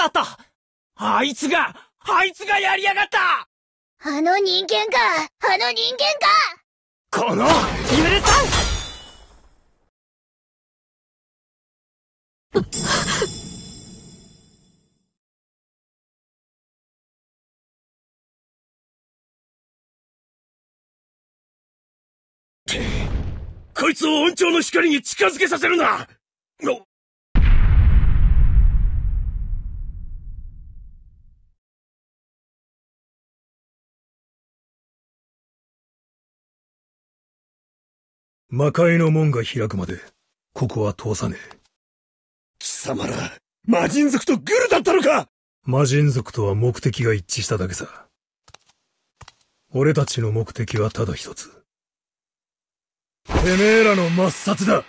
があったあいつがあいつがやりやがったあの人間かあの人間かこの許さんこいつを音調の光に近づけさせるな魔界の門が開くまで、ここは通さねえ。貴様ら、魔人族とグルだったのか魔人族とは目的が一致しただけさ。俺たちの目的はただ一つ。てめえらの抹殺だ